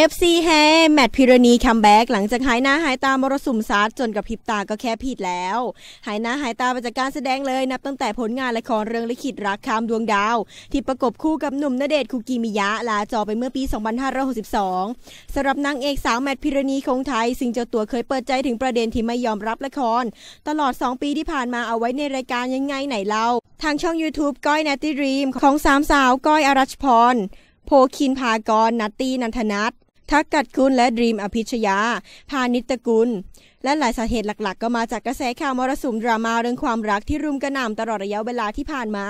เอฟซีแฮแมตพิรณีคัมแบ็กหลังจากหายหน้าหายตามรสุมซัดจนกับพิบตาก็แค่ผิดแล้วหายหน้าหายตาไปจากการแสดงเลยนับตั้งแต่ผลงานละครเรื่องลิขิตรักคามดวงดาวที่ประกบคู่กับหนุ่มณเดชคุกิมิยะลาจอไปเมื่อปี 2562 สำหรับนางเอกสาวแมทพิรณีคงไทยซึ่งเจ้าตัวเคยเปิดใจถึงประเด็นที่ไม่ยอมรับละคร ตลอด 2 ปีที่ผ่านมาเอาไว้ในรายการยังไงไหนเล่าทางช่อง YouTube ก้อยนตติรีมของสามสาวก้อยอรัชพรโพคินพากรนัตตี้นันทนัททักกัดคุณและดรีมอภิชยาพาณิตกุลและหลายสาเหตุหลักๆ ก็มาจากกระแสข่าวมรสุมดราม่าเรื่องความรักที่รุมกระหน่ำตลอดระยะเวลาที่ผ่านมา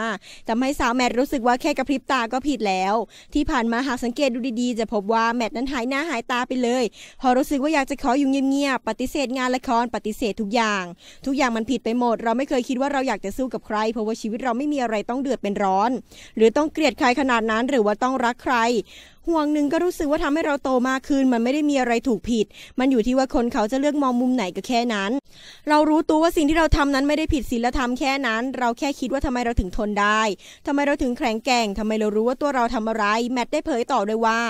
ทำให้สาวแมทรู้สึกว่าแค่กระพริบตาก็ผิดแล้ว ที่ผ่านมาหากสังเกตดูดีๆ จะพบว่าแมทนั้นหายหน้าหายตาไปเลยพอรู้สึกว่าอยากจะขออยู่เงียบๆปฏิเสธงานละครปฏิเสธทุกอย่าง ทุกอย่างมันผิดไปหมด เราไม่เคยคิดว่าเราอยากจะสู้กับใครเพราะว่าชีวิตเราไม่มีอะไรต้องเดือดเป็นร้อน หรือต้องเกลียด ใคร ขนาดนั้นหรือว่าต้องรักใครห่วงหนึ่งก็รู้สึกว่าทำให้เราโตมากขึ้นมันไม่ได้มีอะไรถูกผิด มันอยู่ที่ว่าคนเขาจะเลือกมองมุมไหนก็แค่นั้นเรารู้ตัวว่าสิ่งที่เราทำนั้นไม่ได้ผิดศีลธรรมแค่นั้น เราแค่คิดว่าทำไมเราถึงทนได้ ทำไมเราถึงแข็งแกร่งทำไมเรารู้ว่าตัวเราทำอะไรแมทได้เผยต่อด้วยว่า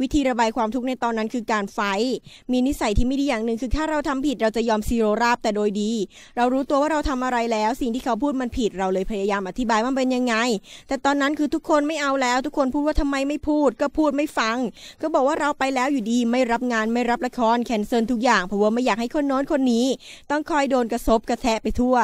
วิธีระบายความทุกข์ในตอนนั้นคือการไฟ มีนิสัยที่ไม่ดีอย่างหนึ่งคือถ้าเราทำผิดเราจะยอมซีโรราบแต่โดยดี เรารู้ตัวว่าเราทำอะไรแล้ว สิ่งที่เขาพูดมันผิดเราเลยพยายามอธิบายมันเป็นยังไงแต่ตอนนั้นคือทุกคนไม่เอาแล้ว ทุกคนพูดว่าทำไมไม่พูด ก็พูดไม่ฟัง ก็บอกว่าเราไปแล้วอยู่ดีไม่รับงานไม่รับละครแคนเซิลทุกอย่างเพราะว่าไม่อยากให้คนโน้นคนนี้ต้ององคอยโดนกระซบกระแทะไปทั่ว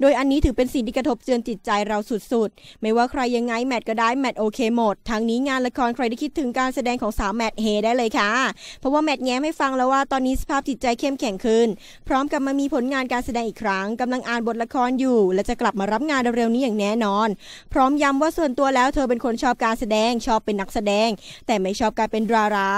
โดยอันนี้ถือเป็นสิ่งที่กระทบเจือนจิตใจเราสุดๆ ไม่ว่าใครยังไงแมทก็ได้แมทโอเคหมด ทางนี้งานละครใครได้คิดถึงการแสดงของสาวแมท เฮได้เลยค่ะ เพราะว่าแมทแง้มให้ฟังแล้วว่าตอนนี้สภาพจิตใจเข้มแข็งขึ้น พร้อมกับมามีผลงานการแสดงอีกครั้ง กำลังอ่านบทละครอยู่ และจะกลับมารับงานเร็วๆนี้อย่างแน่นอน พร้อมย้าว่าส่วนตัวแล้ว เธอเป็นคนชอบการแสดงชอบเป็นนักแสดง แต่ไม่ชอบการเป็นดารา